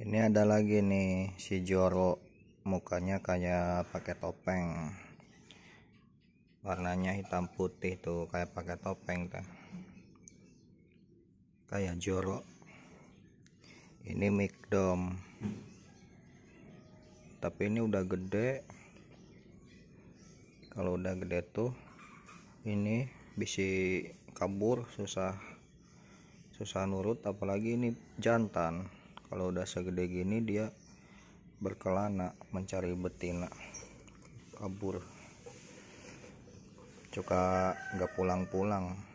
ini ada lagi nih si Joro mukanya kayak pakai topeng warnanya hitam putih tuh kayak pakai topeng kan kayak Joro ini micdom tapi ini udah gede kalau udah gede tuh ini bisa kabur susah susah nurut apalagi ini jantan kalau udah segede gini dia berkelana mencari betina kabur suka nggak pulang-pulang